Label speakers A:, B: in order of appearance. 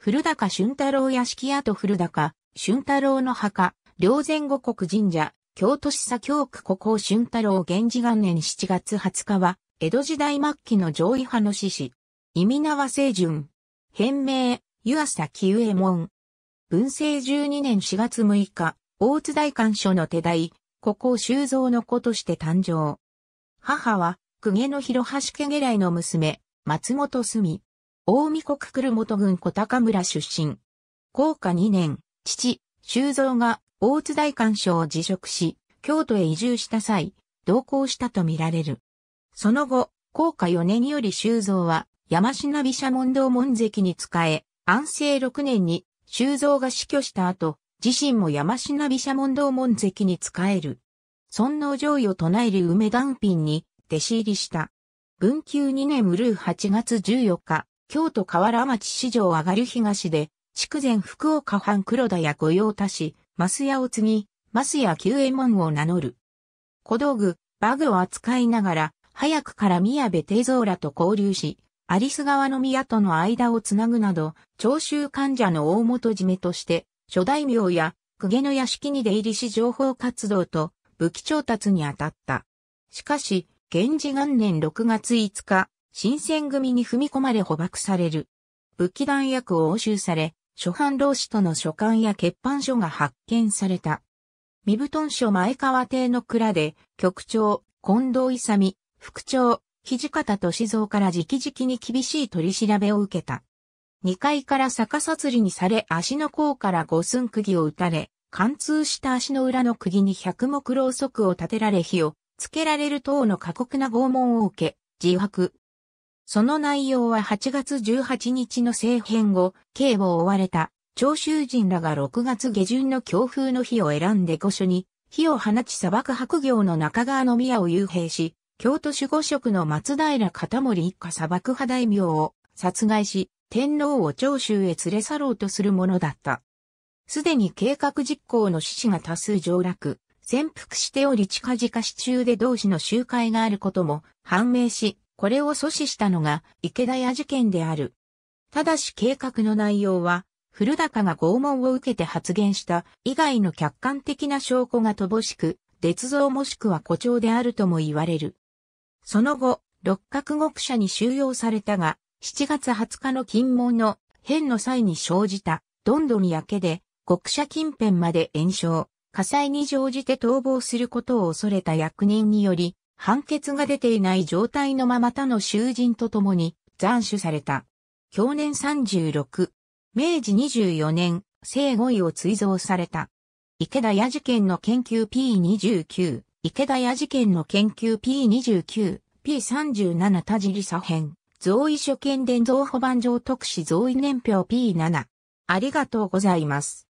A: 古高俊太郎屋敷跡古高、俊太郎の墓、両前五国神社、京都市左京区古港俊太郎源氏元年7月20日は、江戸時代末期の上位派の志士。意味縄清順。変名、湯浅清右衛門。文政12年4月6日、大津大官所の手代、古港修造の子として誕生。母は、公家の広橋家家来の娘、松本澄。大見国久留本郡小高村出身。高下2年、父、修造が大津大官賞を辞職し、京都へ移住した際、同行したとみられる。その後、高下4年より修造は山品毘沙門堂門跡に仕え、安政6年に修造が死去した後、自身も山品毘沙門堂門跡に仕える。尊皇攘夷を唱える梅断品に弟子入りした。文久2年無ル8月14日、京都河原町市場上がる東で、筑前福岡藩黒田や御用達、増屋を継ぎ、増屋久右衛門を名乗る。小道具、バグを扱いながら、早くから宮部定蔵らと交流し、アリス川の宮との間をつなぐなど、長州患者の大元締めとして、諸大名や、公家の屋敷に出入りし情報活動と武器調達に当たった。しかし、源氏元年6月5日、新選組に踏み込まれ捕獲される。武器弾薬を押収され、諸藩老子との書簡や欠板書が発見された。身布団書前川邸の蔵で、局長、近藤勇、副長、土方歳三から直々に厳しい取り調べを受けた。二階から逆さ釣りにされ足の甲から五寸釘を打たれ、貫通した足の裏の釘に百目ろうそくを立てられ火をつけられる等の過酷な拷問を受け、自白、その内容は8月18日の政変後、刑を追われた、長州人らが6月下旬の強風の日を選んで御所に、火を放ち砂漠白行の中川の宮を幽閉し、京都守護職の松平片森一家砂漠派大名を殺害し、天皇を長州へ連れ去ろうとするものだった。すでに計画実行の志士が多数上落、潜伏しており近々市中で同志の集会があることも判明し、これを阻止したのが池田屋事件である。ただし計画の内容は、古高が拷問を受けて発言した以外の客観的な証拠が乏しく、捏造もしくは誇張であるとも言われる。その後、六角獄舎に収容されたが、7月20日の禁門の変の際に生じた、どんどん焼けで、獄舎近辺まで延焼、火災に乗じて逃亡することを恐れた役人により、判決が出ていない状態のまま他の囚人と共に斬首された。去年36、明治24年、生後位を追贈された。池田屋事件の研究 P29、池田屋事件の研究 P29、P37 田尻左編、増位所見伝贈保番上特使増位年表 P7。ありがとうございます。